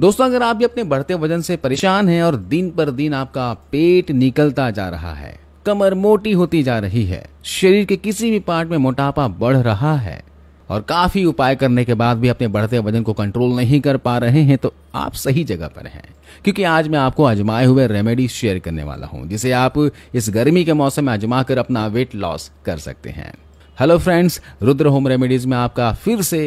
दोस्तों अगर आप भी अपने बढ़ते वजन से परेशान हैं और दिन पर दिन आपका पेट निकलता जा रहा है कमर मोटी होती जा रही है शरीर के किसी भी पार्ट में मोटापा बढ़ रहा है और काफी उपाय करने के बाद भी अपने बढ़ते वजन को कंट्रोल नहीं कर पा रहे हैं तो आप सही जगह पर हैं क्योंकि आज मैं आपको आजमाए हुए रेमेडी शेयर करने वाला हूं जिसे आप इस गर्मी के मौसम में आजमा कर अपना वेट लॉस कर सकते हैं hello friends Rudra home remedies में आपका फिर से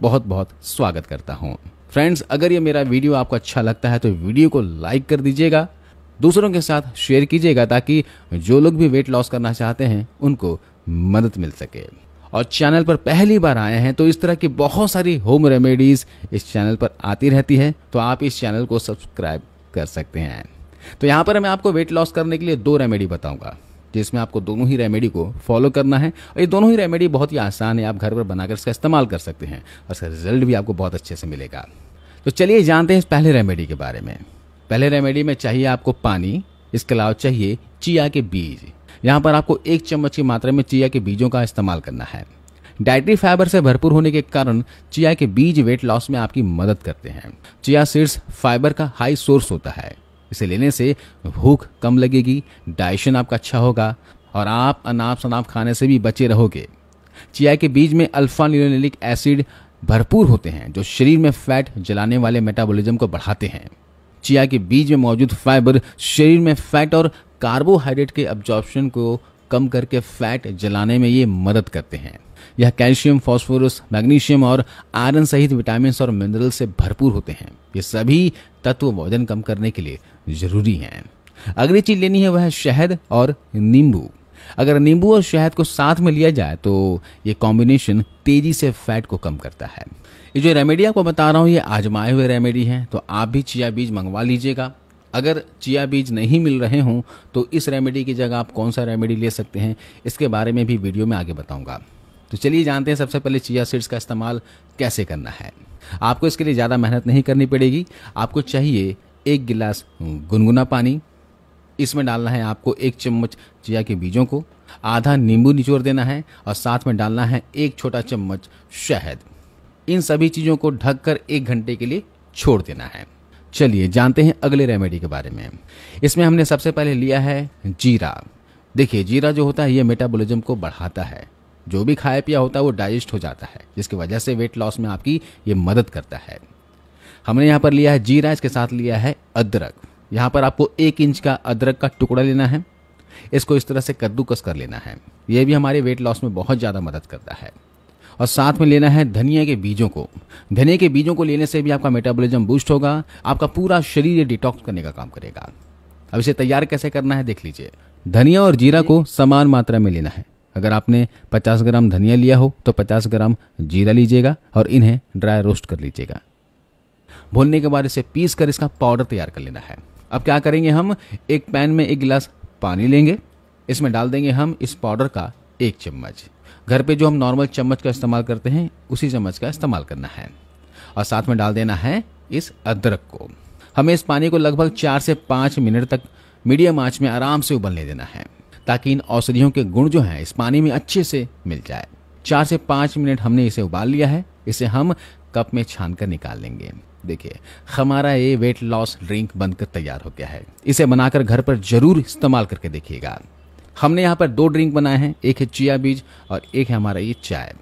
बहुत बहुत स्वागत करता हूँ फ्रेंड्स अगर ये मेरा वीडियो आपको अच्छा लगता है तो वीडियो को लाइक कर दीजिएगा दूसरों के साथ शेयर कीजिएगा ताकि जो लोग भी वेट लॉस करना चाहते हैं उनको मदद मिल सके और चैनल पर पहली बार आए हैं तो इस तरह की बहुत सारी होम रेमेडीज इस चैनल पर आती रहती है तो आप इस चैनल को सब्सक्राइब कर सकते हैं तो यहाँ पर मैं आपको वेट लॉस करने के लिए दो रेमेडी बताऊंगा जिसमें आपको दोनों ही रेमेडी को फॉलो करना है और ये दोनों ही रेमेडी बहुत ही आसान है आप घर पर बनाकर इसका इस्तेमाल कर सकते हैं और इसका रिजल्ट भी आपको बहुत अच्छे से मिलेगा तो चलिए जानते हैं इस पहले रेमेडी के बारे में पहले रेमेडी में चाहिए आपको पानी इसके अलावा चाहिए चिया के बीज यहाँ पर आपको एक चम्मच की मात्रा में चिया के बीजों का इस्तेमाल करना है डायट्री फाइबर से भरपूर होने के कारण चिया के बीज वेट लॉस में आपकी मदद करते हैं चिया सीड्स फाइबर का हाई सोर्स होता है इसे लेने से भूख कम लगेगी डाइशन आपका अच्छा होगा और आप अनाप शनाप खाने से भी बचे रहोगे चिया के बीज में अल्फा न्यूरोनिक एसिड भरपूर होते हैं जो शरीर में फैट जलाने वाले मेटाबॉलिज्म को बढ़ाते हैं चिया के बीज में मौजूद फाइबर शरीर में फैट और कार्बोहाइड्रेट के ऑब्जॉर्प्शन को कम करके फैट जलाने में ये मदद करते हैं यह कैल्शियम फॉस्फोरस मैग्नीशियम और आयरन सहित विटामिन और मिनरल से भरपूर होते हैं ये सभी तत्व वजन कम करने के लिए जरूरी हैं अगली चीज लेनी है वह शहद और नींबू अगर नींबू और शहद को साथ में लिया जाए तो ये कॉम्बिनेशन तेजी से फैट को कम करता है ये जो रेमेडी आपको बता रहा हूँ ये आजमाए हुए रेमेडी है तो आप भी चिया बीज मंगवा लीजिएगा अगर चिया बीज नहीं मिल रहे हों तो इस रेमेडी की जगह आप कौन सा रेमेडी ले सकते हैं इसके बारे में भी वीडियो में आगे बताऊंगा तो चलिए जानते हैं सबसे पहले चिया सीड्स का इस्तेमाल कैसे करना है आपको इसके लिए ज़्यादा मेहनत नहीं करनी पड़ेगी आपको चाहिए एक गिलास गुनगुना पानी इसमें डालना है आपको एक चम्मच चिया के बीजों को आधा नींबू निचोड़ देना है और साथ में डालना है एक छोटा चम्मच शहद इन सभी चीज़ों को ढककर एक घंटे के लिए छोड़ देना है चलिए जानते हैं अगले रेमेडी के बारे में इसमें हमने सबसे पहले लिया है जीरा देखिए जीरा जो होता है ये मेटाबॉलिज्म को बढ़ाता है जो भी खाया पिया होता है वो डाइजेस्ट हो जाता है जिसकी वजह से वेट लॉस में आपकी ये मदद करता है हमने यहाँ पर लिया है जीरा इसके साथ लिया है अदरक यहाँ पर आपको एक इंच का अदरक का टुकड़ा लेना है इसको इस तरह से कद्दूकस कर लेना है यह भी हमारे वेट लॉस में बहुत ज़्यादा मदद करता है और साथ में लेना है धनिया के बीजों को धनिया के बीजों को लेने से भी आपका मेटाबॉलिज्म बूस्ट होगा आपका पूरा शरीर डिटॉक्स करने का काम करेगा अब इसे तैयार कैसे करना है देख लीजिए धनिया और जीरा को समान मात्रा में लेना है अगर आपने 50 ग्राम धनिया लिया हो तो 50 ग्राम जीरा लीजिएगा और इन्हें ड्राई रोस्ट कर लीजिएगा भूनने के बाद इसे पीस कर इसका पाउडर तैयार कर लेना है अब क्या करेंगे हम एक पैन में एक गिलास पानी लेंगे इसमें डाल देंगे हम इस पाउडर का एक चम्मच घर पे जो हम नॉर्मल चम्मच का इस्तेमाल करते हैं उसी चम्मच का इस्तेमाल करना है और साथ में डाल देना है इस अदरक को हमें इस पानी को लगभग चार से पाँच मिनट तक मीडियम आँच में आराम से उबलने देना है ताकि इन औषधियों के गुण जो हैं इस पानी में अच्छे से मिल जाए चार से पाँच मिनट हमने इसे उबाल लिया है इसे हम कप में छान कर निकाल लेंगे देखिए हमारा ये वेट लॉस ड्रिंक बनकर तैयार हो गया है इसे बनाकर घर पर जरूर इस्तेमाल करके देखिएगा हमने यहाँ पर दो ड्रिंक बनाए हैं एक है चिया बीज और एक है हमारा ये चाय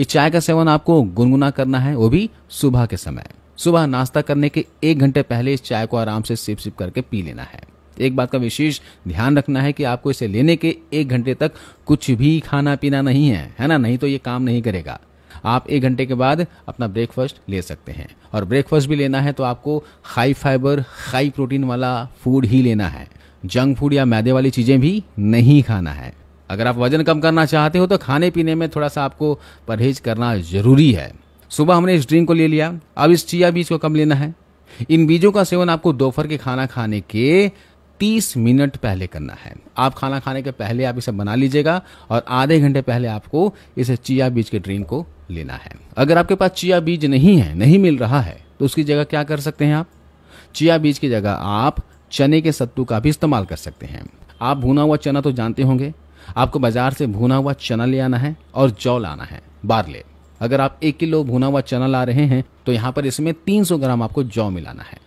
इस चाय का सेवन आपको गुनगुना करना है वो भी सुबह के समय सुबह नाश्ता करने के एक घंटे पहले इस चाय को आराम से सिप सिप करके पी लेना है एक बात का विशेष ध्यान रखना है कि आपको इसे लेने के एक घंटे तक कुछ भी खाना पीना नहीं है है ना नहीं तो ये काम नहीं करेगा आप एक घंटे के बाद अपना ब्रेकफास्ट ले सकते हैं और ब्रेकफास्ट भी लेना है तो आपको हाई फाइबर हाई प्रोटीन वाला फूड ही लेना है जंक फूड या मैदे वाली चीज़ें भी नहीं खाना है अगर आप वजन कम करना चाहते हो तो खाने पीने में थोड़ा सा आपको परहेज करना जरूरी है सुबह हमने इस ड्रिंक को ले लिया अब इस चिया बीज को कम लेना है इन बीजों का सेवन आपको दोपहर के खाना खाने के 30 मिनट पहले करना है आप खाना खाने के पहले आप इसे बना लीजिएगा और आधे घंटे पहले आपको इस चिया बीज के ड्रिंक को लेना है अगर आपके पास चिया बीज नहीं है नहीं मिल रहा है तो उसकी जगह क्या कर सकते हैं आप चिया बीज की जगह आप चने के सत्तू का भी इस्तेमाल कर सकते हैं आप भुना हुआ चना तो जानते होंगे आपको बाजार से भुना हुआ चना ले आना है और जौ लाना है बारले अगर आप एक किलो भुना हुआ चना ला रहे हैं तो यहाँ पर इसमें 300 ग्राम आपको जौ मिलाना है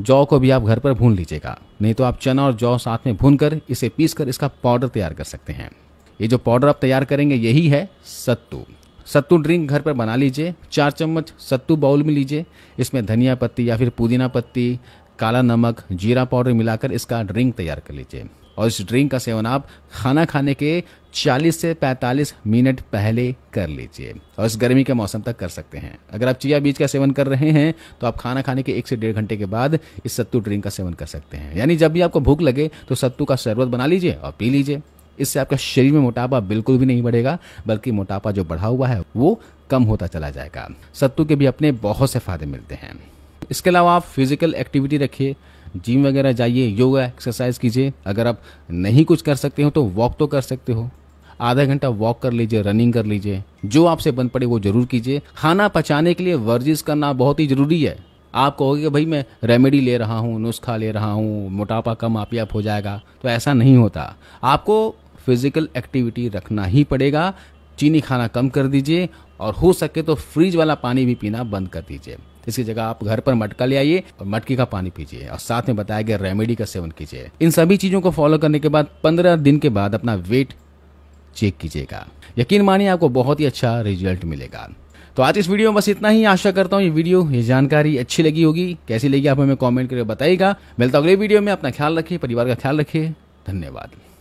जौ को भी आप घर पर भून लीजिएगा नहीं तो आप चना और जौ साथ में भून कर इसे पीस कर इसका पाउडर तैयार कर सकते हैं ये जो पाउडर आप तैयार करेंगे यही है सत्तू सत्तू ड्रिंक घर पर बना लीजिए चार चम्मच सत्तू बाउल में लीजिए इसमें धनिया पत्ती या फिर पुदीना पत्ती काला नमक जीरा पाउडर मिलाकर इसका ड्रिंक तैयार कर लीजिए और इस ड्रिंक का सेवन आप खाना खाने के 40 से 45 मिनट पहले कर लीजिए और इस गर्मी के मौसम तक कर सकते हैं अगर आप चिया बीज का सेवन कर रहे हैं तो आप खाना खाने के एक से डेढ़ घंटे के बाद इस सत्तू ड्रिंक का सेवन कर सकते हैं यानी जब भी आपको भूख लगे तो सत्तू का शरबत बना लीजिए और पी लीजिए इससे आपका शरीर में मोटापा बिल्कुल भी नहीं बढ़ेगा बल्कि मोटापा जो बढ़ा हुआ है वो कम होता चला जाएगा सत्तू के भी अपने बहुत से फायदे मिलते हैं इसके अलावा आप फिजिकल एक्टिविटी रखिए जिम वगैरह जाइए योगा एक्सरसाइज कीजिए अगर आप नहीं कुछ कर सकते हो तो वॉक तो कर सकते हो आधा घंटा वॉक कर लीजिए रनिंग कर लीजिए जो आपसे बन पड़े वो जरूर कीजिए खाना पचाने के लिए वर्जिश करना बहुत ही ज़रूरी है आप कहोगे भाई मैं रेमेडी ले रहा हूँ नुस्खा ले रहा हूँ मोटापा कम आप हो जाएगा तो ऐसा नहीं होता आपको फिजिकल एक्टिविटी रखना ही पड़ेगा चीनी खाना कम कर दीजिए और हो सके तो फ्रिज वाला पानी भी पीना बंद कर दीजिए इसकी जगह आप घर पर मटका ले आइए और मटके का पानी पीजिए और साथ में बताया गया रेमेडी का सेवन कीजिए इन सभी चीजों को फॉलो करने के बाद पंद्रह दिन के बाद अपना वेट चेक कीजिएगा यकीन मानिए आपको बहुत ही अच्छा रिजल्ट मिलेगा तो आज इस वीडियो में बस इतना ही आशा करता हूँ ये वीडियो ये जानकारी अच्छी लगी होगी कैसी लगी आप हमें कॉमेंट करके बताइएगा मिलता अगले वीडियो में अपना ख्याल रखिए परिवार का ख्याल रखिए धन्यवाद